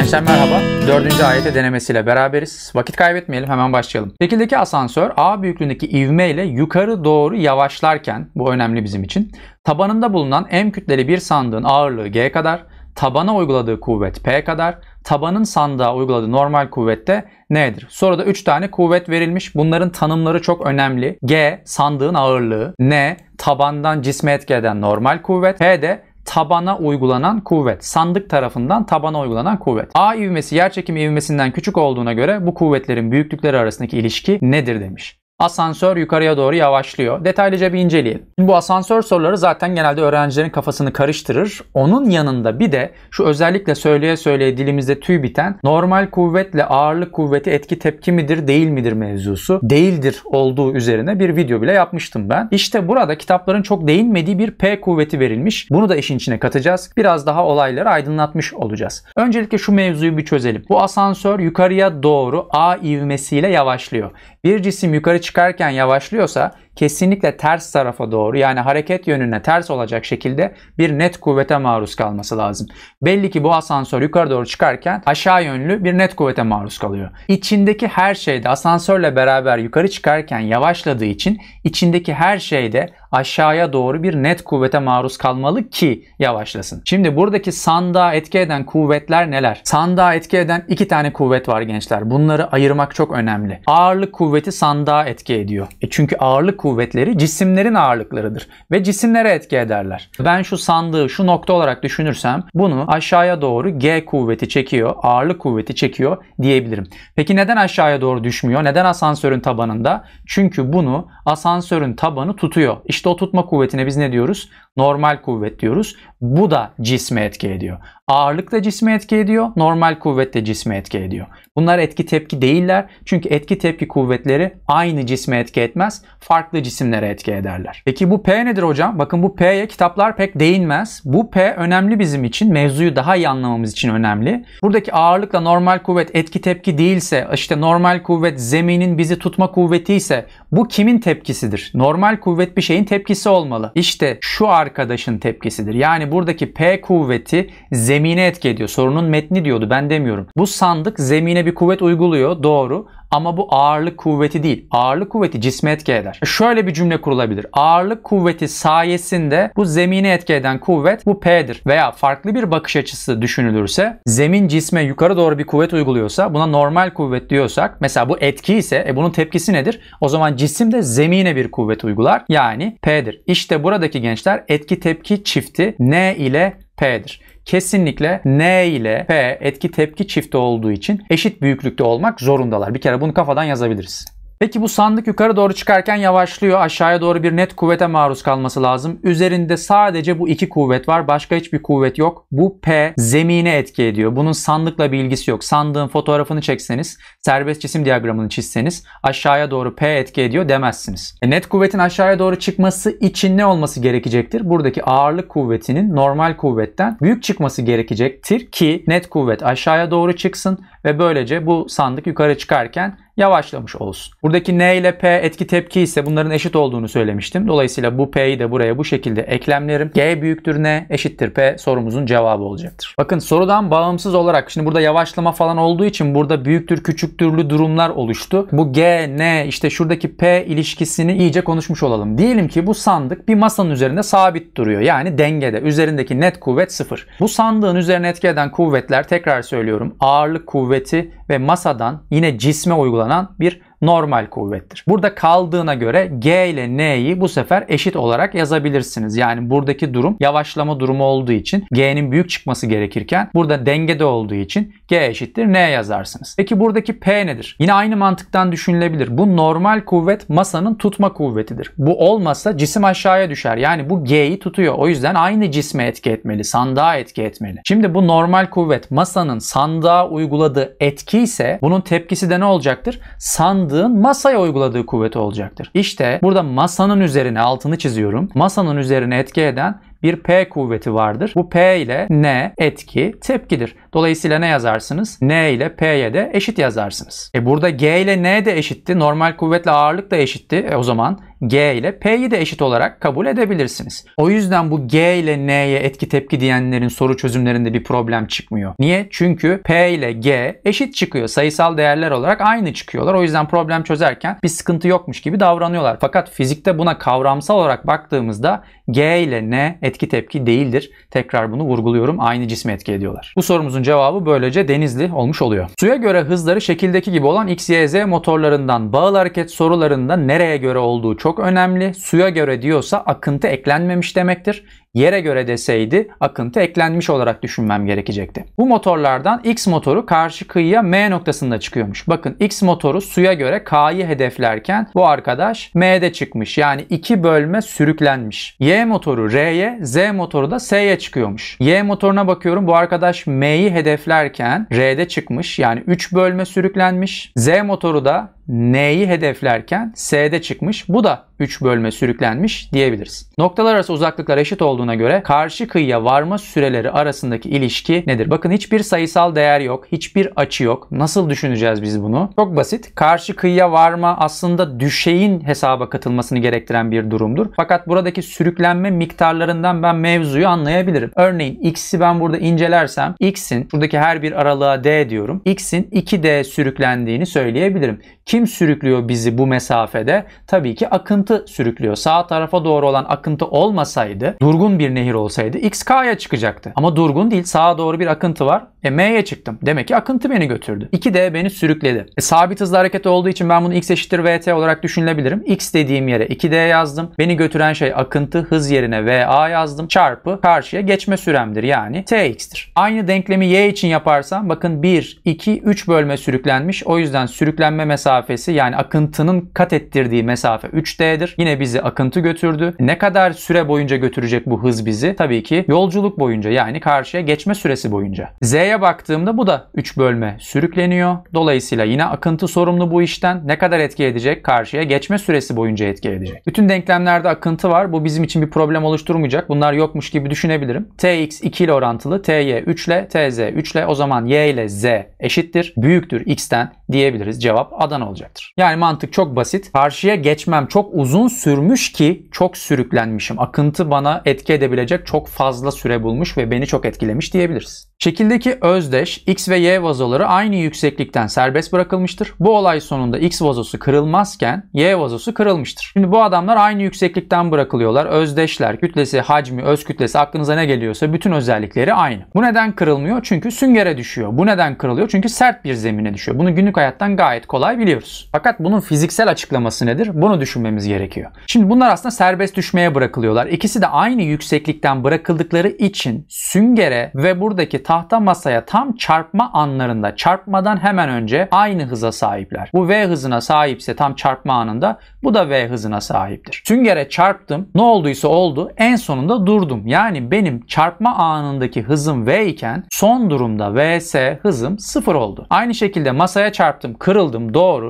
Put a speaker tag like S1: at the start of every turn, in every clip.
S1: Gençler merhaba. Dördüncü ayete denemesiyle beraberiz. Vakit kaybetmeyelim hemen başlayalım. Şekildeki asansör A büyüklüğündeki ivme ile yukarı doğru yavaşlarken, bu önemli bizim için, tabanında bulunan M kütleli bir sandığın ağırlığı G kadar, tabana uyguladığı kuvvet P kadar, tabanın sandığa uyguladığı normal kuvvet de N'dir. Soruda 3 tane kuvvet verilmiş. Bunların tanımları çok önemli. G sandığın ağırlığı, N tabandan cisme etkileyen normal kuvvet, P de tabana uygulanan kuvvet. Sandık tarafından tabana uygulanan kuvvet. A ivmesi yer çekimi ivmesinden küçük olduğuna göre bu kuvvetlerin büyüklükleri arasındaki ilişki nedir demiş asansör yukarıya doğru yavaşlıyor. Detaylıca bir inceleyelim. Şimdi bu asansör soruları zaten genelde öğrencilerin kafasını karıştırır. Onun yanında bir de şu özellikle söyleye söyleye dilimizde tüy biten normal kuvvetle ağırlık kuvveti etki tepki midir değil midir mevzusu. Değildir olduğu üzerine bir video bile yapmıştım ben. İşte burada kitapların çok değinmediği bir P kuvveti verilmiş. Bunu da işin içine katacağız. Biraz daha olayları aydınlatmış olacağız. Öncelikle şu mevzuyu bir çözelim. Bu asansör yukarıya doğru A ivmesiyle yavaşlıyor. Bir cisim yukarı çıkarken yavaşlıyorsa kesinlikle ters tarafa doğru yani hareket yönüne ters olacak şekilde bir net kuvvete maruz kalması lazım. Belli ki bu asansör yukarı doğru çıkarken aşağı yönlü bir net kuvvete maruz kalıyor. İçindeki her şeyde asansörle beraber yukarı çıkarken yavaşladığı için içindeki her şeyde aşağıya doğru bir net kuvvete maruz kalmalı ki yavaşlasın. Şimdi buradaki sandığa etki eden kuvvetler neler? Sandığa etki eden iki tane kuvvet var gençler. Bunları ayırmak çok önemli. Ağırlık kuvveti sandığa etki ediyor. E çünkü ağırlık kuvveti kuvvetleri cisimlerin ağırlıklarıdır ve cisimlere etki ederler. Ben şu sandığı şu nokta olarak düşünürsem bunu aşağıya doğru G kuvveti çekiyor, ağırlık kuvveti çekiyor diyebilirim. Peki neden aşağıya doğru düşmüyor? Neden asansörün tabanında? Çünkü bunu asansörün tabanı tutuyor. İşte o tutma kuvvetine biz ne diyoruz? normal kuvvet diyoruz. Bu da cisme etki ediyor. Ağırlık da cisme etki ediyor. Normal kuvvet de cisme etki ediyor. Bunlar etki tepki değiller. Çünkü etki tepki kuvvetleri aynı cisme etki etmez. Farklı cisimlere etki ederler. Peki bu P nedir hocam? Bakın bu P'ye kitaplar pek değinmez. Bu P önemli bizim için. Mevzuyu daha iyi anlamamız için önemli. Buradaki ağırlıkla normal kuvvet etki tepki değilse işte normal kuvvet zeminin bizi tutma kuvveti ise bu kimin tepkisidir? Normal kuvvet bir şeyin tepkisi olmalı. İşte şu arkadaşlar arkadaşın tepkisidir. Yani buradaki P kuvveti zemine etki ediyor. Sorunun metni diyordu ben demiyorum. Bu sandık zemine bir kuvvet uyguluyor doğru ama bu ağırlık kuvveti değil. Ağırlık kuvveti cisme etki eder. Şöyle bir cümle kurulabilir. Ağırlık kuvveti sayesinde bu zemine etki eden kuvvet bu P'dir. Veya farklı bir bakış açısı düşünülürse zemin cisme yukarı doğru bir kuvvet uyguluyorsa buna normal kuvvet diyorsak mesela bu etki ise e bunun tepkisi nedir? O zaman cisim de zemine bir kuvvet uygular. Yani P'dir. İşte buradaki gençler etki tepki çifti N ile P'dir kesinlikle N ile P etki tepki çifti olduğu için eşit büyüklükte olmak zorundalar. Bir kere bunu kafadan yazabiliriz. Peki bu sandık yukarı doğru çıkarken yavaşlıyor. Aşağıya doğru bir net kuvvete maruz kalması lazım. Üzerinde sadece bu iki kuvvet var. Başka hiçbir kuvvet yok. Bu P zemine etki ediyor. Bunun sandıkla bir ilgisi yok. Sandığın fotoğrafını çekseniz, serbest cisim diyagramını çizseniz aşağıya doğru P etki ediyor demezsiniz. E net kuvvetin aşağıya doğru çıkması için ne olması gerekecektir? Buradaki ağırlık kuvvetinin normal kuvvetten büyük çıkması gerekecektir ki net kuvvet aşağıya doğru çıksın ve böylece bu sandık yukarı çıkarken yavaşlamış olsun. Buradaki N ile P etki tepki ise bunların eşit olduğunu söylemiştim. Dolayısıyla bu P'yi de buraya bu şekilde eklemlerim. G büyüktür N eşittir P sorumuzun cevabı olacaktır. Bakın sorudan bağımsız olarak şimdi burada yavaşlama falan olduğu için burada büyüktür küçüktürlü durumlar oluştu. Bu G, N işte şuradaki P ilişkisini iyice konuşmuş olalım. Diyelim ki bu sandık bir masanın üzerinde sabit duruyor. Yani dengede. Üzerindeki net kuvvet sıfır. Bu sandığın üzerine etki eden kuvvetler tekrar söylüyorum ağırlık kuvveti ve masadan yine cisme uygulanan sağlanan bir normal kuvvettir. Burada kaldığına göre G ile N'yi bu sefer eşit olarak yazabilirsiniz. Yani buradaki durum yavaşlama durumu olduğu için G'nin büyük çıkması gerekirken burada dengede olduğu için G eşittir N yazarsınız. Peki buradaki P nedir? Yine aynı mantıktan düşünülebilir. Bu normal kuvvet masanın tutma kuvvetidir. Bu olmasa cisim aşağıya düşer. Yani bu G'yi tutuyor. O yüzden aynı cisme etki etmeli. Sandığa etki etmeli. Şimdi bu normal kuvvet masanın sandığa uyguladığı etki ise bunun tepkisi de ne olacaktır? Sandığa sandığın masaya uyguladığı kuvvet olacaktır. İşte burada masanın üzerine altını çiziyorum. Masanın üzerine etki eden bir P kuvveti vardır. Bu P ile N etki tepkidir. Dolayısıyla ne yazarsınız? N ile P'ye de eşit yazarsınız. E burada G ile N de eşitti. Normal kuvvetle ağırlık da eşitti. E o zaman G ile P'yi de eşit olarak kabul edebilirsiniz. O yüzden bu G ile N'ye etki tepki diyenlerin soru çözümlerinde bir problem çıkmıyor. Niye? Çünkü P ile G eşit çıkıyor. Sayısal değerler olarak aynı çıkıyorlar. O yüzden problem çözerken bir sıkıntı yokmuş gibi davranıyorlar. Fakat fizikte buna kavramsal olarak baktığımızda G ile N etki tepki değildir. Tekrar bunu vurguluyorum. Aynı cismi etki ediyorlar. Bu sorumuzun sorumuzun cevabı böylece Denizli olmuş oluyor. Suya göre hızları şekildeki gibi olan XYZ motorlarından bağlı hareket sorularında nereye göre olduğu çok önemli. Suya göre diyorsa akıntı eklenmemiş demektir yere göre deseydi akıntı eklenmiş olarak düşünmem gerekecekti. Bu motorlardan X motoru karşı kıyıya M noktasında çıkıyormuş. Bakın X motoru suya göre K'yı hedeflerken bu arkadaş M'de çıkmış. Yani iki bölme sürüklenmiş. Y motoru R'ye, Z motoru da S'ye çıkıyormuş. Y motoruna bakıyorum bu arkadaş M'yi hedeflerken R'de çıkmış. Yani 3 bölme sürüklenmiş. Z motoru da N'yi hedeflerken S'de çıkmış. Bu da 3 bölme sürüklenmiş diyebiliriz. Noktalar arası uzaklıklar eşit olduğuna göre karşı kıyıya varma süreleri arasındaki ilişki nedir? Bakın hiçbir sayısal değer yok. Hiçbir açı yok. Nasıl düşüneceğiz biz bunu? Çok basit. Karşı kıyıya varma aslında düşeyin hesaba katılmasını gerektiren bir durumdur. Fakat buradaki sürüklenme miktarlarından ben mevzuyu anlayabilirim. Örneğin x'i ben burada incelersem x'in buradaki her bir aralığa d diyorum. x'in 2d sürüklendiğini söyleyebilirim. Kim kim sürüklüyor bizi bu mesafede? Tabii ki akıntı sürüklüyor. Sağ tarafa doğru olan akıntı olmasaydı, durgun bir nehir olsaydı XK'ya çıkacaktı. Ama durgun değil, sağa doğru bir akıntı var. E M'ye çıktım. Demek ki akıntı beni götürdü. 2D beni sürükledi. E, sabit hızlı hareket olduğu için ben bunu X eşittir VT olarak düşünebilirim. X dediğim yere 2D yazdım. Beni götüren şey akıntı hız yerine VA yazdım. Çarpı karşıya geçme süremdir yani TX'tir. Aynı denklemi Y için yaparsam bakın 1, 2, 3 bölme sürüklenmiş. O yüzden sürüklenme mesafesi mesafesi yani akıntının kat ettirdiği mesafe 3D'dir. Yine bizi akıntı götürdü. Ne kadar süre boyunca götürecek bu hız bizi? Tabii ki yolculuk boyunca yani karşıya geçme süresi boyunca. Z'ye baktığımda bu da 3 bölme sürükleniyor. Dolayısıyla yine akıntı sorumlu bu işten. Ne kadar etki edecek? Karşıya geçme süresi boyunca etki edecek. Bütün denklemlerde akıntı var. Bu bizim için bir problem oluşturmayacak. Bunlar yokmuş gibi düşünebilirim. Tx 2 ile orantılı, ty 3 ile, tz 3 ile o zaman y ile z eşittir. Büyüktür x'ten diyebiliriz. Cevap Adana alacaktır. Yani mantık çok basit. Karşıya geçmem çok uzun sürmüş ki çok sürüklenmişim. Akıntı bana etki edebilecek çok fazla süre bulmuş ve beni çok etkilemiş diyebiliriz. Şekildeki özdeş X ve Y vazoları aynı yükseklikten serbest bırakılmıştır. Bu olay sonunda X vazosu kırılmazken Y vazosu kırılmıştır. Şimdi bu adamlar aynı yükseklikten bırakılıyorlar. Özdeşler, kütlesi, hacmi, öz kütlesi aklınıza ne geliyorsa bütün özellikleri aynı. Bu neden kırılmıyor? Çünkü süngere düşüyor. Bu neden kırılıyor? Çünkü sert bir zemine düşüyor. Bunu günlük hayattan gayet kolay biliyoruz biliyoruz. Fakat bunun fiziksel açıklaması nedir? Bunu düşünmemiz gerekiyor. Şimdi bunlar aslında serbest düşmeye bırakılıyorlar. İkisi de aynı yükseklikten bırakıldıkları için süngere ve buradaki tahta masaya tam çarpma anlarında çarpmadan hemen önce aynı hıza sahipler. Bu V hızına sahipse tam çarpma anında bu da V hızına sahiptir. Süngere çarptım. Ne olduysa oldu. En sonunda durdum. Yani benim çarpma anındaki hızım V iken son durumda VS hızım 0 oldu. Aynı şekilde masaya çarptım, kırıldım doğru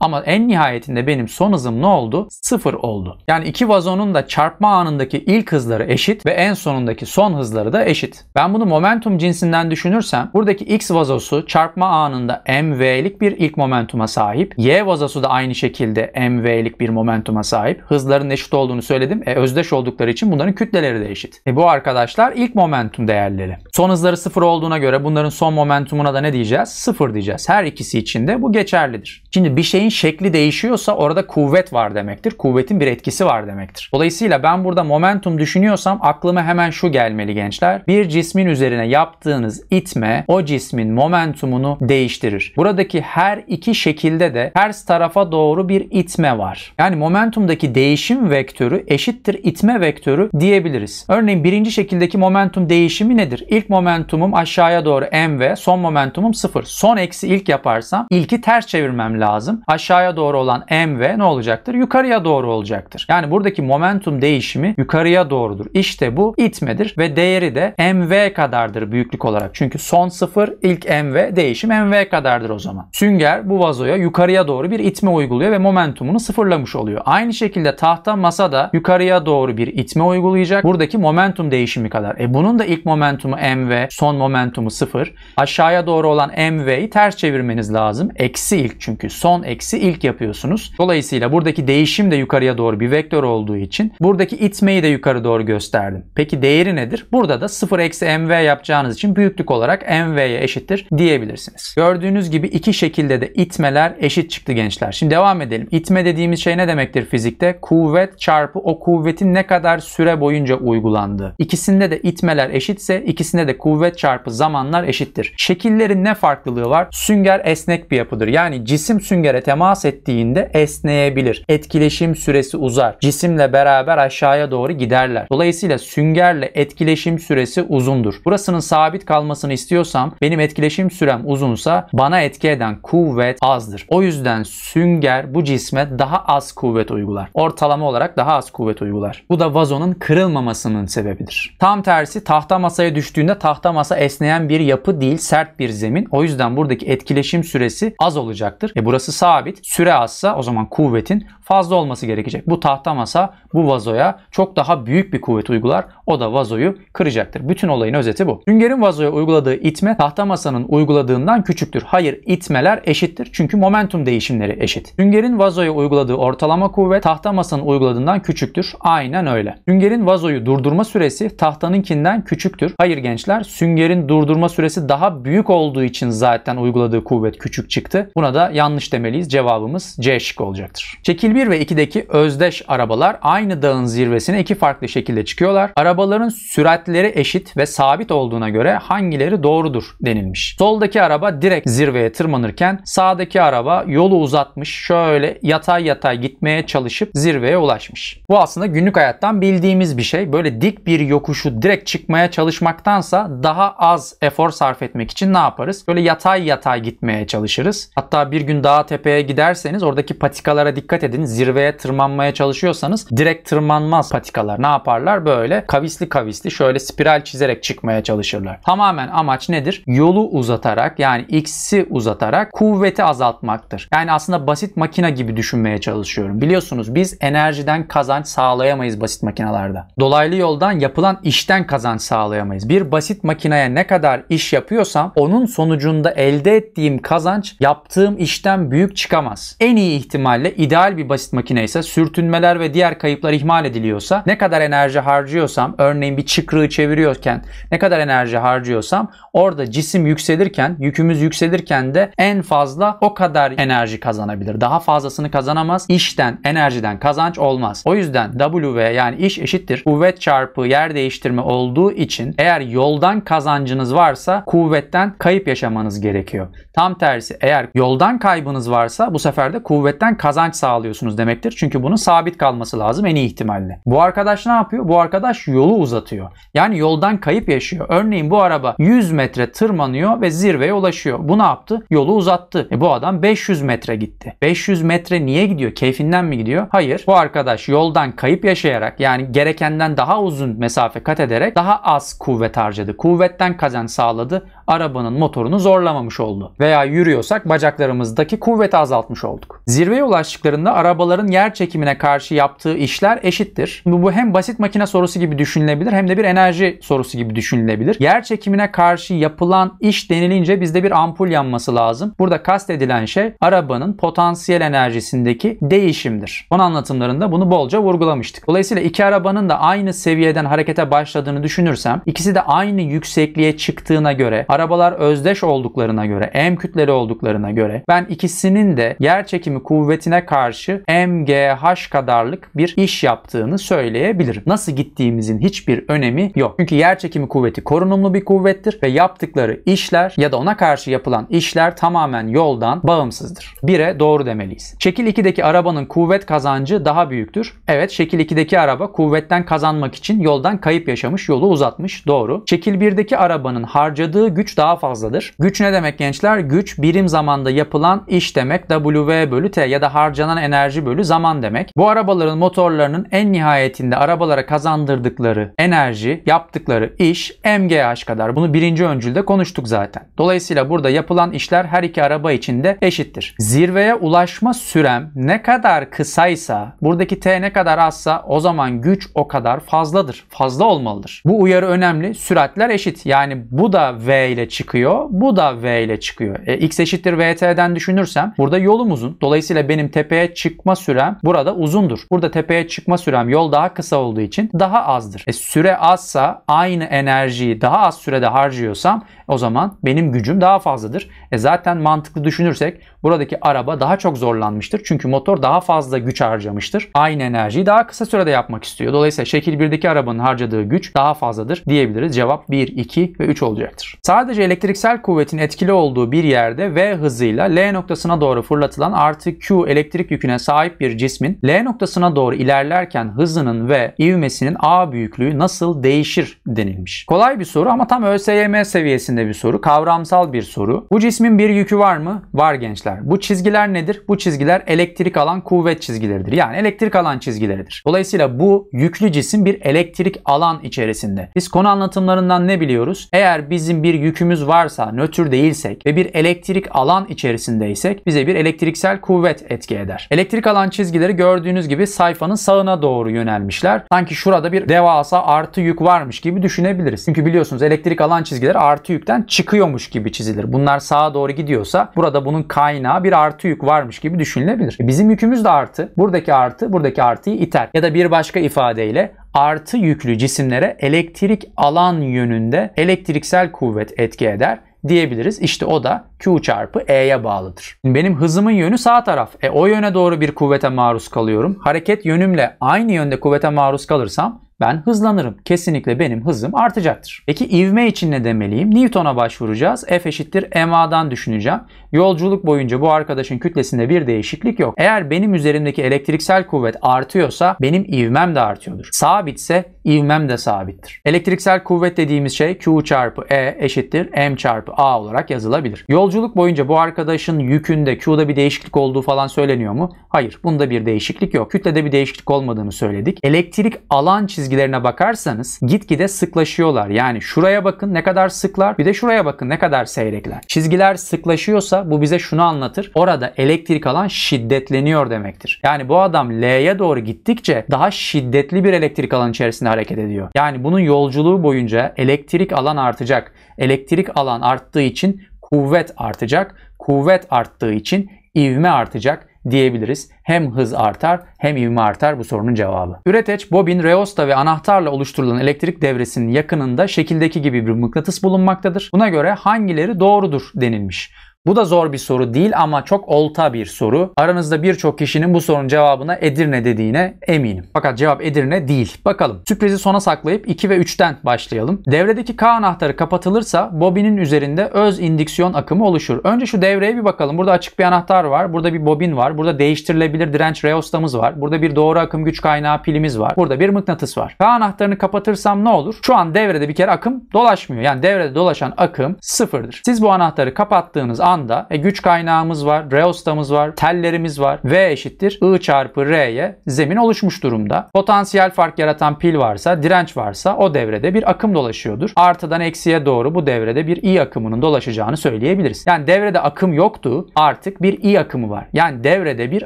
S1: Ama en nihayetinde benim son hızım ne oldu? Sıfır oldu. Yani iki vazonun da çarpma anındaki ilk hızları eşit ve en sonundaki son hızları da eşit. Ben bunu momentum cinsinden düşünürsem buradaki x vazosu çarpma anında mv'lik bir ilk momentuma sahip. Y vazosu da aynı şekilde mv'lik bir momentuma sahip. Hızların eşit olduğunu söyledim. E, özdeş oldukları için bunların kütleleri de eşit. E, bu arkadaşlar ilk momentum değerleri. Son hızları sıfır olduğuna göre bunların son momentumuna da ne diyeceğiz? Sıfır diyeceğiz. Her ikisi için de bu geçerlidir. Şimdi bir şeyin şeyin şekli değişiyorsa orada kuvvet var demektir. Kuvvetin bir etkisi var demektir. Dolayısıyla ben burada momentum düşünüyorsam aklıma hemen şu gelmeli gençler. Bir cismin üzerine yaptığınız itme o cismin momentumunu değiştirir. Buradaki her iki şekilde de ters tarafa doğru bir itme var. Yani momentumdaki değişim vektörü eşittir itme vektörü diyebiliriz. Örneğin birinci şekildeki momentum değişimi nedir? İlk momentumum aşağıya doğru mv, son momentumum sıfır. Son eksi ilk yaparsam ilki ters çevirmem lazım aşağıya doğru olan MV ne olacaktır? Yukarıya doğru olacaktır. Yani buradaki momentum değişimi yukarıya doğrudur. İşte bu itmedir ve değeri de MV kadardır büyüklük olarak. Çünkü son sıfır ilk MV değişim MV kadardır o zaman. Sünger bu vazoya yukarıya doğru bir itme uyguluyor ve momentumunu sıfırlamış oluyor. Aynı şekilde tahta masa da yukarıya doğru bir itme uygulayacak. Buradaki momentum değişimi kadar. E bunun da ilk momentumu MV, son momentumu sıfır. Aşağıya doğru olan MV'yi ters çevirmeniz lazım. Eksi ilk çünkü son eksi eksi ilk yapıyorsunuz. Dolayısıyla buradaki değişim de yukarıya doğru bir vektör olduğu için buradaki itmeyi de yukarı doğru gösterdim. Peki değeri nedir? Burada da 0 eksi mv yapacağınız için büyüklük olarak mv'ye eşittir diyebilirsiniz. Gördüğünüz gibi iki şekilde de itmeler eşit çıktı gençler. Şimdi devam edelim. İtme dediğimiz şey ne demektir fizikte? Kuvvet çarpı o kuvvetin ne kadar süre boyunca uygulandığı. İkisinde de itmeler eşitse ikisinde de kuvvet çarpı zamanlar eşittir. Şekillerin ne farklılığı var? Sünger esnek bir yapıdır. Yani cisim süngere temas temas ettiğinde esneyebilir. Etkileşim süresi uzar. Cisimle beraber aşağıya doğru giderler. Dolayısıyla süngerle etkileşim süresi uzundur. Burasının sabit kalmasını istiyorsam benim etkileşim sürem uzunsa bana etki eden kuvvet azdır. O yüzden sünger bu cisme daha az kuvvet uygular. Ortalama olarak daha az kuvvet uygular. Bu da vazonun kırılmamasının sebebidir. Tam tersi tahta masaya düştüğünde tahta masa esneyen bir yapı değil sert bir zemin. O yüzden buradaki etkileşim süresi az olacaktır. E burası sabit sabit. Süre azsa o zaman kuvvetin fazla olması gerekecek. Bu tahta masa bu vazoya çok daha büyük bir kuvvet uygular. O da vazoyu kıracaktır. Bütün olayın özeti bu. Süngerin vazoya uyguladığı itme tahta masanın uyguladığından küçüktür. Hayır itmeler eşittir. Çünkü momentum değişimleri eşit. Süngerin vazoya uyguladığı ortalama kuvvet tahta masanın uyguladığından küçüktür. Aynen öyle. Süngerin vazoyu durdurma süresi tahtanınkinden küçüktür. Hayır gençler süngerin durdurma süresi daha büyük olduğu için zaten uyguladığı kuvvet küçük çıktı. Buna da yanlış demeliyiz. Cevabımız C şık olacaktır. Şekil 1 ve 2'deki özdeş arabalar aynı dağın zirvesine iki farklı şekilde çıkıyorlar. Arabaların süratleri eşit ve sabit olduğuna göre hangileri doğrudur denilmiş. Soldaki araba direkt zirveye tırmanırken sağdaki araba yolu uzatmış şöyle yatay yatay gitmeye çalışıp zirveye ulaşmış. Bu aslında günlük hayattan bildiğimiz bir şey. Böyle dik bir yokuşu direkt çıkmaya çalışmaktansa daha az efor sarf etmek için ne yaparız? Böyle yatay yatay gitmeye çalışırız. Hatta bir gün dağa tepeye giderseniz oradaki patikalara dikkat edin. Zirveye tırmanmaya çalışıyorsanız direkt tırmanmaz patikalar. Ne yaparlar? Böyle kavisli kavisli şöyle spiral çizerek çıkmaya çalışırlar. Tamamen amaç nedir? Yolu uzatarak yani x'i uzatarak kuvveti azaltmaktır. Yani aslında basit makina gibi düşünmeye çalışıyorum. Biliyorsunuz biz enerjiden kazanç sağlayamayız basit makinalarda. Dolaylı yoldan yapılan işten kazanç sağlayamayız. Bir basit makineye ne kadar iş yapıyorsam onun sonucunda elde ettiğim kazanç yaptığım işten büyük çıkar çıkamaz. En iyi ihtimalle ideal bir basit makine ise sürtünmeler ve diğer kayıplar ihmal ediliyorsa ne kadar enerji harcıyorsam örneğin bir çıkrığı çeviriyorken ne kadar enerji harcıyorsam orada cisim yükselirken yükümüz yükselirken de en fazla o kadar enerji kazanabilir. Daha fazlasını kazanamaz. İşten enerjiden kazanç olmaz. O yüzden W yani iş eşittir kuvvet çarpı yer değiştirme olduğu için eğer yoldan kazancınız varsa kuvvetten kayıp yaşamanız gerekiyor. Tam tersi eğer yoldan kaybınız varsa bu sefer de kuvvetten kazanç sağlıyorsunuz demektir. Çünkü bunun sabit kalması lazım en iyi ihtimalle. Bu arkadaş ne yapıyor? Bu arkadaş yolu uzatıyor. Yani yoldan kayıp yaşıyor. Örneğin bu araba 100 metre tırmanıyor ve zirveye ulaşıyor. Bu ne yaptı? Yolu uzattı. E bu adam 500 metre gitti. 500 metre niye gidiyor? Keyfinden mi gidiyor? Hayır. Bu arkadaş yoldan kayıp yaşayarak yani gerekenden daha uzun mesafe kat ederek daha az kuvvet harcadı. Kuvvetten kazanç sağladı arabanın motorunu zorlamamış oldu. Veya yürüyorsak bacaklarımızdaki kuvveti azaltmış olduk. Zirveye ulaştıklarında arabaların yer çekimine karşı yaptığı işler eşittir. bu hem basit makine sorusu gibi düşünülebilir hem de bir enerji sorusu gibi düşünülebilir. Yer çekimine karşı yapılan iş denilince bizde bir ampul yanması lazım. Burada kastedilen şey arabanın potansiyel enerjisindeki değişimdir. Son anlatımlarında bunu bolca vurgulamıştık. Dolayısıyla iki arabanın da aynı seviyeden harekete başladığını düşünürsem ikisi de aynı yüksekliğe çıktığına göre arabalar özdeş olduklarına göre M kütleli olduklarına göre ben ikisinin de yer çekimi çekimi kuvvetine karşı MGH kadarlık bir iş yaptığını söyleyebilirim. Nasıl gittiğimizin hiçbir önemi yok. Çünkü yer çekimi kuvveti korunumlu bir kuvvettir ve yaptıkları işler ya da ona karşı yapılan işler tamamen yoldan bağımsızdır. 1'e doğru demeliyiz. Şekil 2'deki arabanın kuvvet kazancı daha büyüktür. Evet şekil 2'deki araba kuvvetten kazanmak için yoldan kayıp yaşamış, yolu uzatmış. Doğru. Şekil 1'deki arabanın harcadığı güç daha fazladır. Güç ne demek gençler? Güç birim zamanda yapılan iş demek W bölü bölü ya da harcanan enerji bölü zaman demek. Bu arabaların motorlarının en nihayetinde arabalara kazandırdıkları enerji, yaptıkları iş MGH kadar. Bunu birinci öncülde konuştuk zaten. Dolayısıyla burada yapılan işler her iki araba için de eşittir. Zirveye ulaşma sürem ne kadar kısaysa, buradaki T ne kadar azsa o zaman güç o kadar fazladır. Fazla olmalıdır. Bu uyarı önemli. Süratler eşit. Yani bu da V ile çıkıyor, bu da V ile çıkıyor. E, X eşittir VT'den düşünürsem burada yolumuzun dolayısıyla Dolayısıyla benim tepeye çıkma sürem burada uzundur. Burada tepeye çıkma sürem yol daha kısa olduğu için daha azdır. E, süre azsa aynı enerjiyi daha az sürede harcıyorsam o zaman benim gücüm daha fazladır. E zaten mantıklı düşünürsek buradaki araba daha çok zorlanmıştır. Çünkü motor daha fazla güç harcamıştır. Aynı enerjiyi daha kısa sürede yapmak istiyor. Dolayısıyla şekil 1'deki arabanın harcadığı güç daha fazladır diyebiliriz. Cevap 1, 2 ve 3 olacaktır. Sadece elektriksel kuvvetin etkili olduğu bir yerde V hızıyla L noktasına doğru fırlatılan artı artı Q elektrik yüküne sahip bir cismin L noktasına doğru ilerlerken hızının ve ivmesinin A büyüklüğü nasıl değişir denilmiş. Kolay bir soru ama tam ÖSYM seviyesinde bir soru. Kavramsal bir soru. Bu cismin bir yükü var mı? Var gençler. Bu çizgiler nedir? Bu çizgiler elektrik alan kuvvet çizgileridir. Yani elektrik alan çizgileridir. Dolayısıyla bu yüklü cisim bir elektrik alan içerisinde. Biz konu anlatımlarından ne biliyoruz? Eğer bizim bir yükümüz varsa, nötr değilsek ve bir elektrik alan içerisindeysek bize bir elektriksel kuvvet etki eder. Elektrik alan çizgileri gördüğünüz gibi sayfanın sağına doğru yönelmişler. Sanki şurada bir devasa artı yük varmış gibi düşünebiliriz. Çünkü biliyorsunuz elektrik alan çizgileri artı yükten çıkıyormuş gibi çizilir. Bunlar sağa doğru gidiyorsa burada bunun kaynağı bir artı yük varmış gibi düşünülebilir. E, bizim yükümüz de artı. Buradaki artı buradaki artıyı iter. Ya da bir başka ifadeyle artı yüklü cisimlere elektrik alan yönünde elektriksel kuvvet etki eder diyebiliriz. İşte o da Q çarpı E'ye bağlıdır. Benim hızımın yönü sağ taraf. E o yöne doğru bir kuvvete maruz kalıyorum. Hareket yönümle aynı yönde kuvvete maruz kalırsam ben hızlanırım. Kesinlikle benim hızım artacaktır. Peki ivme için ne demeliyim? Newton'a başvuracağız. F eşittir MA'dan düşüneceğim. Yolculuk boyunca bu arkadaşın kütlesinde bir değişiklik yok. Eğer benim üzerimdeki elektriksel kuvvet artıyorsa benim ivmem de artıyordur. Sabitse ivmem de sabittir. Elektriksel kuvvet dediğimiz şey Q çarpı E eşittir M çarpı A olarak yazılabilir. Yolculuk boyunca bu arkadaşın yükünde Q'da bir değişiklik olduğu falan söyleniyor mu? Hayır. Bunda bir değişiklik yok. Kütlede bir değişiklik olmadığını söyledik. Elektrik alan çizgilerine bakarsanız gitgide sıklaşıyorlar. Yani şuraya bakın ne kadar sıklar bir de şuraya bakın ne kadar seyrekler. Çizgiler sıklaşıyorsa bu bize şunu anlatır. Orada elektrik alan şiddetleniyor demektir. Yani bu adam L'ye doğru gittikçe daha şiddetli bir elektrik alan içerisinde hareket ediyor. Yani bunun yolculuğu boyunca elektrik alan artacak. Elektrik alan arttığı için kuvvet artacak. Kuvvet arttığı için ivme artacak diyebiliriz. Hem hız artar hem ivme artar bu sorunun cevabı. Üreteç, bobin, reosta ve anahtarla oluşturulan elektrik devresinin yakınında şekildeki gibi bir mıknatıs bulunmaktadır. Buna göre hangileri doğrudur denilmiş. Bu da zor bir soru değil ama çok olta bir soru. Aranızda birçok kişinin bu sorunun cevabına Edirne dediğine eminim. Fakat cevap Edirne değil. Bakalım. Sürprizi sona saklayıp 2 ve 3'ten başlayalım. Devredeki K anahtarı kapatılırsa bobinin üzerinde öz indiksiyon akımı oluşur. Önce şu devreye bir bakalım. Burada açık bir anahtar var. Burada bir bobin var. Burada değiştirilebilir direnç reostamız var. Burada bir doğru akım güç kaynağı pilimiz var. Burada bir mıknatıs var. K anahtarını kapatırsam ne olur? Şu an devrede bir kere akım dolaşmıyor. Yani devrede dolaşan akım sıfırdır. Siz bu anahtarı kapattığınız an anda e, güç kaynağımız var, reostamız var, tellerimiz var. V eşittir I çarpı R'ye zemin oluşmuş durumda. Potansiyel fark yaratan pil varsa, direnç varsa o devrede bir akım dolaşıyordur. Artıdan eksiye doğru bu devrede bir I akımının dolaşacağını söyleyebiliriz. Yani devrede akım yoktu, artık bir I akımı var. Yani devrede bir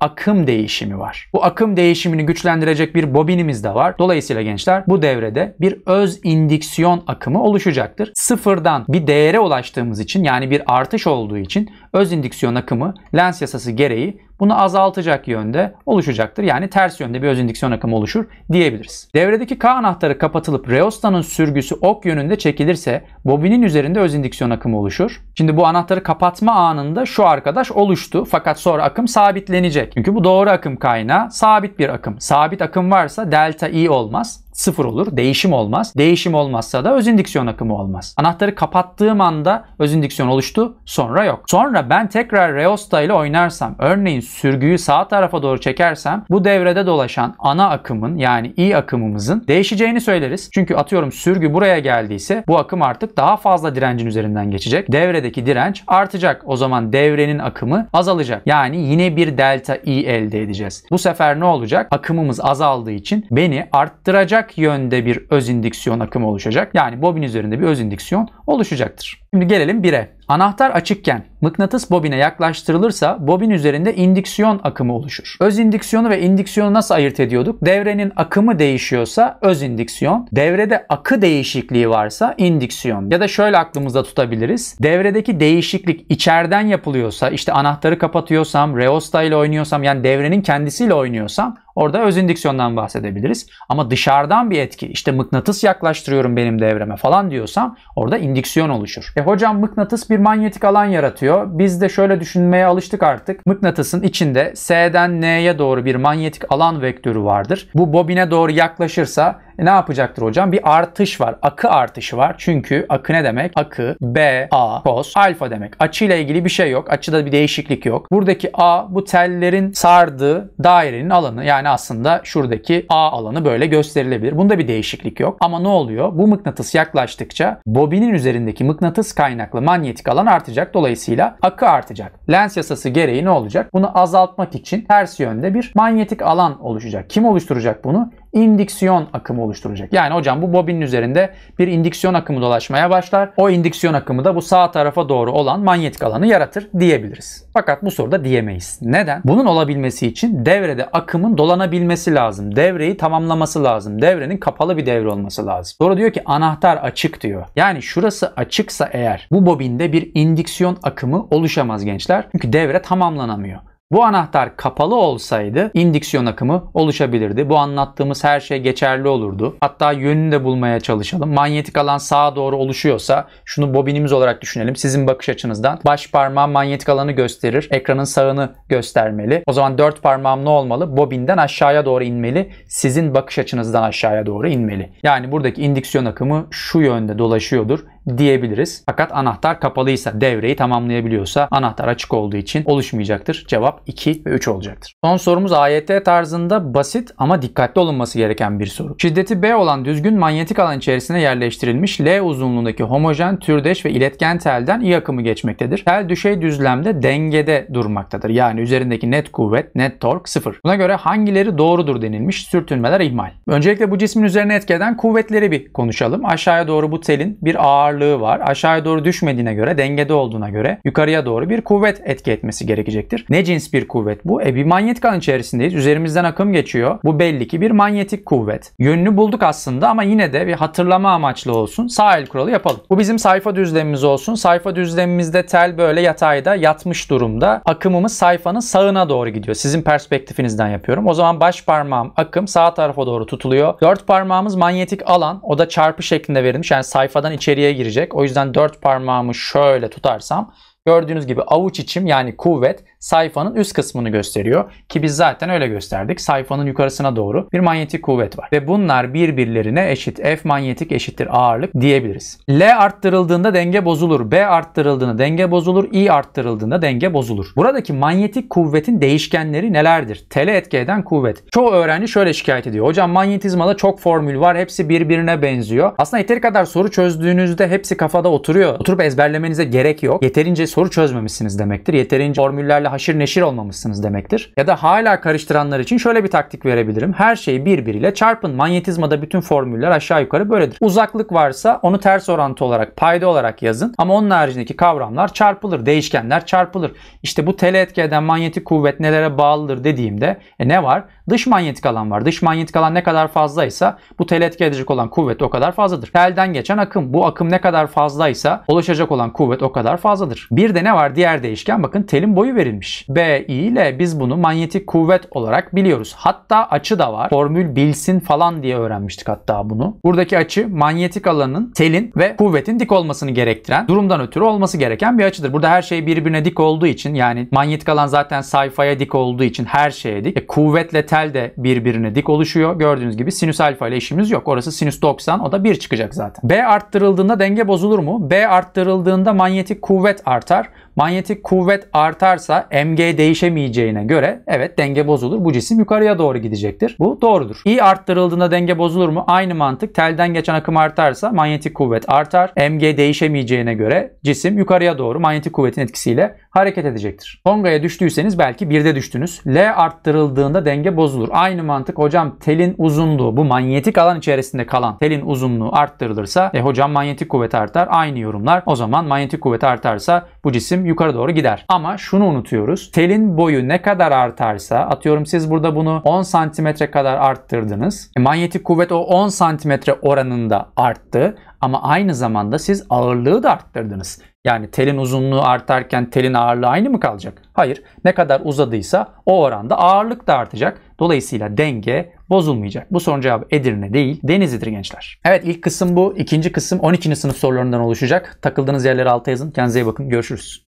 S1: akım değişimi var. Bu akım değişimini güçlendirecek bir bobinimiz de var. Dolayısıyla gençler bu devrede bir öz indiksiyon akımı oluşacaktır. Sıfırdan bir değere ulaştığımız için yani bir artış olduğu için için öz indüksiyon akımı lens yasası gereği bunu azaltacak yönde oluşacaktır. Yani ters yönde bir öz indüksiyon akımı oluşur diyebiliriz. Devredeki K anahtarı kapatılıp reostanın sürgüsü ok yönünde çekilirse bobinin üzerinde öz indüksiyon akımı oluşur. Şimdi bu anahtarı kapatma anında şu arkadaş oluştu fakat sonra akım sabitlenecek. Çünkü bu doğru akım kaynağı sabit bir akım. Sabit akım varsa delta i olmaz sıfır olur. Değişim olmaz. Değişim olmazsa da özindüksiyon akımı olmaz. Anahtarı kapattığım anda özindüksiyon oluştu. Sonra yok. Sonra ben tekrar reosta ile oynarsam örneğin sürgüyü sağ tarafa doğru çekersem bu devrede dolaşan ana akımın yani i akımımızın değişeceğini söyleriz. Çünkü atıyorum sürgü buraya geldiyse bu akım artık daha fazla direncin üzerinden geçecek. Devredeki direnç artacak. O zaman devrenin akımı azalacak. Yani yine bir delta i elde edeceğiz. Bu sefer ne olacak? Akımımız azaldığı için beni arttıracak yönde bir öz indiksiyon akımı oluşacak. Yani bobin üzerinde bir öz indiksiyon oluşacaktır. Şimdi gelelim 1'e. Anahtar açıkken mıknatıs bobine yaklaştırılırsa bobin üzerinde indiksiyon akımı oluşur. Öz indiksiyonu ve indiksiyonu nasıl ayırt ediyorduk? Devrenin akımı değişiyorsa öz indiksiyon, devrede akı değişikliği varsa indiksiyon. Ya da şöyle aklımızda tutabiliriz. Devredeki değişiklik içeriden yapılıyorsa, işte anahtarı kapatıyorsam, reosta ile oynuyorsam yani devrenin kendisiyle oynuyorsam Orada öz diksiyondan bahsedebiliriz. Ama dışarıdan bir etki işte mıknatıs yaklaştırıyorum benim devreme falan diyorsam orada indiksiyon oluşur. E hocam mıknatıs bir manyetik alan yaratıyor. Biz de şöyle düşünmeye alıştık artık. Mıknatısın içinde S'den N'ye doğru bir manyetik alan vektörü vardır. Bu bobine doğru yaklaşırsa e, ne yapacaktır hocam? Bir artış var. Akı artışı var. Çünkü akı ne demek? Akı B, A, cos, alfa demek. Açıyla ilgili bir şey yok. Açıda bir değişiklik yok. Buradaki A bu tellerin sardığı dairenin alanı. Yani aslında şuradaki A alanı böyle gösterilebilir. Bunda bir değişiklik yok. Ama ne oluyor? Bu mıknatıs yaklaştıkça bobinin üzerindeki mıknatıs kaynaklı manyetik alan artacak. Dolayısıyla akı artacak. Lens yasası gereği ne olacak? Bunu azaltmak için ters yönde bir manyetik alan oluşacak. Kim oluşturacak bunu? indiksiyon akımı oluşturacak. Yani hocam bu bobinin üzerinde bir indiksiyon akımı dolaşmaya başlar. O indiksiyon akımı da bu sağ tarafa doğru olan manyetik alanı yaratır diyebiliriz. Fakat bu soruda diyemeyiz. Neden? Bunun olabilmesi için devrede akımın dolanabilmesi lazım. Devreyi tamamlaması lazım. Devrenin kapalı bir devre olması lazım. Soru diyor ki anahtar açık diyor. Yani şurası açıksa eğer bu bobinde bir indiksiyon akımı oluşamaz gençler. Çünkü devre tamamlanamıyor. Bu anahtar kapalı olsaydı indiksiyon akımı oluşabilirdi. Bu anlattığımız her şey geçerli olurdu. Hatta yönünü de bulmaya çalışalım. Manyetik alan sağa doğru oluşuyorsa şunu bobinimiz olarak düşünelim. Sizin bakış açınızdan baş parmağım manyetik alanı gösterir. Ekranın sağını göstermeli. O zaman dört parmağım ne olmalı? Bobinden aşağıya doğru inmeli. Sizin bakış açınızdan aşağıya doğru inmeli. Yani buradaki indiksiyon akımı şu yönde dolaşıyordur diyebiliriz. Fakat anahtar kapalıysa, devreyi tamamlayabiliyorsa anahtar açık olduğu için oluşmayacaktır. Cevap 2 ve 3 olacaktır. Son sorumuz AYT tarzında basit ama dikkatli olunması gereken bir soru. Şiddeti B olan düzgün manyetik alan içerisine yerleştirilmiş L uzunluğundaki homojen, türdeş ve iletken telden iyi akımı geçmektedir. Tel düşey düzlemde dengede durmaktadır. Yani üzerindeki net kuvvet, net tork sıfır. Buna göre hangileri doğrudur denilmiş sürtünmeler ihmal. Öncelikle bu cismin üzerine etkeden kuvvetleri bir konuşalım. Aşağıya doğru bu telin bir ağırlığı ağırlığı var. Aşağıya doğru düşmediğine göre, dengede olduğuna göre yukarıya doğru bir kuvvet etki etmesi gerekecektir. Ne cins bir kuvvet bu? E bir manyetik alan içerisindeyiz. Üzerimizden akım geçiyor. Bu belli ki bir manyetik kuvvet. Yönünü bulduk aslında ama yine de bir hatırlama amaçlı olsun. Sağ el kuralı yapalım. Bu bizim sayfa düzlemimiz olsun. Sayfa düzlemimizde tel böyle yatayda yatmış durumda. Akımımız sayfanın sağına doğru gidiyor. Sizin perspektifinizden yapıyorum. O zaman baş parmağım akım sağ tarafa doğru tutuluyor. Dört parmağımız manyetik alan. O da çarpı şeklinde verilmiş. Yani sayfadan içeriye girecek. O yüzden dört parmağımı şöyle tutarsam gördüğünüz gibi avuç içim yani kuvvet sayfanın üst kısmını gösteriyor. Ki biz zaten öyle gösterdik. Sayfanın yukarısına doğru bir manyetik kuvvet var. Ve bunlar birbirlerine eşit. F manyetik eşittir ağırlık diyebiliriz. L arttırıldığında denge bozulur. B arttırıldığında denge bozulur. I arttırıldığında denge bozulur. Buradaki manyetik kuvvetin değişkenleri nelerdir? Tele etki eden kuvvet. Çoğu öğrenci şöyle şikayet ediyor. Hocam manyetizmada çok formül var. Hepsi birbirine benziyor. Aslında yeteri kadar soru çözdüğünüzde hepsi kafada oturuyor. Oturup ezberlemenize gerek yok. Yeterince soru çözmemişsiniz demektir. Yeterince formüllerle haşır neşir olmamışsınız demektir. Ya da hala karıştıranlar için şöyle bir taktik verebilirim. Her şeyi birbiriyle çarpın. Manyetizmada bütün formüller aşağı yukarı böyledir. Uzaklık varsa onu ters orantı olarak, payda olarak yazın. Ama onun haricindeki kavramlar çarpılır. Değişkenler çarpılır. İşte bu tele etki eden manyetik kuvvet nelere bağlıdır dediğimde e ne var? dış manyetik alan var. Dış manyetik alan ne kadar fazlaysa bu tele etki edecek olan kuvvet o kadar fazladır. Telden geçen akım bu akım ne kadar fazlaysa oluşacak olan kuvvet o kadar fazladır. Bir de ne var diğer değişken bakın telin boyu verilmiş. B, I ile biz bunu manyetik kuvvet olarak biliyoruz. Hatta açı da var. Formül bilsin falan diye öğrenmiştik hatta bunu. Buradaki açı manyetik alanın telin ve kuvvetin dik olmasını gerektiren durumdan ötürü olması gereken bir açıdır. Burada her şey birbirine dik olduğu için yani manyetik alan zaten sayfaya dik olduğu için her şeye dik. E, kuvvetle tel sinüsel de birbirine dik oluşuyor. Gördüğünüz gibi sinüs alfa ile işimiz yok. Orası sinüs 90 o da 1 çıkacak zaten. B arttırıldığında denge bozulur mu? B arttırıldığında manyetik kuvvet artar manyetik kuvvet artarsa mg değişemeyeceğine göre evet denge bozulur. Bu cisim yukarıya doğru gidecektir. Bu doğrudur. i arttırıldığında denge bozulur mu? Aynı mantık. Telden geçen akım artarsa manyetik kuvvet artar. mg değişemeyeceğine göre cisim yukarıya doğru manyetik kuvvetin etkisiyle hareket edecektir. Tonga'ya düştüyseniz belki birde düştünüz. L arttırıldığında denge bozulur. Aynı mantık hocam telin uzunluğu bu manyetik alan içerisinde kalan telin uzunluğu arttırılırsa e hocam manyetik kuvvet artar. Aynı yorumlar. O zaman manyetik kuvvet artarsa bu cisim yukarı doğru gider. Ama şunu unutuyoruz. Telin boyu ne kadar artarsa atıyorum siz burada bunu 10 santimetre kadar arttırdınız. E, manyetik kuvvet o 10 santimetre oranında arttı. Ama aynı zamanda siz ağırlığı da arttırdınız. Yani telin uzunluğu artarken telin ağırlığı aynı mı kalacak? Hayır. Ne kadar uzadıysa o oranda ağırlık da artacak. Dolayısıyla denge bozulmayacak. Bu sorunun cevabı Edirne değil, Denizli'dir gençler. Evet ilk kısım bu. ikinci kısım 12. sınıf sorularından oluşacak. Takıldığınız yerleri alta yazın. Kendinize iyi bakın. Görüşürüz.